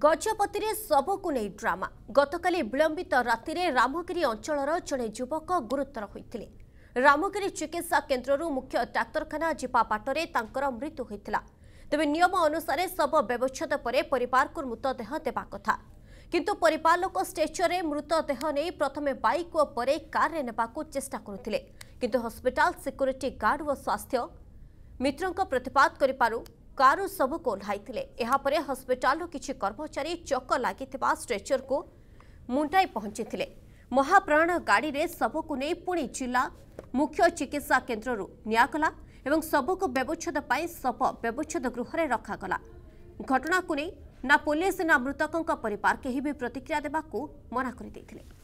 ଗଜପତିରେ ଶବକୁ ନେଇ ଡ୍ରାମା ଗତକାଲି ବିଳମ୍ବିତ ରାତିରେ ରାମଗିରି ଅଞ୍ଚଳର ଜଣେ ଯୁବକ ଗୁରୁତର ହୋଇଥିଲେ ରାମଗିରି ଚିକିତ୍ସା କେନ୍ଦ୍ରରୁ ମୁଖ୍ୟ ଡାକ୍ତରଖାନା ଯିବା ବାଟରେ ତାଙ୍କର ମୃତ୍ୟୁ ହୋଇଥିଲା ତେବେ ନିୟମ ଅନୁସାରେ ଶବ ବ୍ୟବଚ୍ଛେଦ ପରେ ପରିବାରକୁ ମୃତଦେହ ଦେବା କଥା କିନ୍ତୁ ପରିବାର ଲୋକ ଷ୍ଟେଚରରେ ମୃତଦେହ ନେଇ ପ୍ରଥମେ ବାଇକ୍ ଓ ପରେ କାର୍ରେ ନେବାକୁ ଚେଷ୍ଟା କରୁଥିଲେ କିନ୍ତୁ ହସ୍ପିଟାଲ ସିକ୍ୟୁରିଟି ଗାର୍ଡ ଓ ସ୍ୱାସ୍ଥ୍ୟ ମିତ୍ରଙ୍କ ପ୍ରତିପାଦ କରିପାରୁ କାର୍ରୁ ସବୁକୁ ଓହ୍ଲାଇଥିଲେ ଏହାପରେ ହସ୍ପିଟାଲର କିଛି କର୍ମଚାରୀ ଚକ ଲାଗିଥିବା ଷ୍ଟ୍ରେଚରକୁ ମୁଣ୍ଡାଇ ପହଞ୍ଚିଥିଲେ ମହାପ୍ରାଣ ଗାଡ଼ିରେ ଶବକୁ ନେଇ ପୁଣି ଜିଲ୍ଲା ମୁଖ୍ୟ ଚିକିତ୍ସା କେନ୍ଦ୍ରରୁ ନିଆଗଲା ଏବଂ ଶବକୁ ବ୍ୟବଚ୍ଛେଦ ପାଇଁ ଶବ ବ୍ୟବଚ୍ଛେଦ ଗୃହରେ ରଖାଗଲା ଘଟଣାକୁ ନେଇ ନା ପୋଲିସ ନା ମୃତକଙ୍କ ପରିବାର କେହି ବି ପ୍ରତିକ୍ରିୟା ଦେବାକୁ ମନା କରିଦେଇଥିଲେ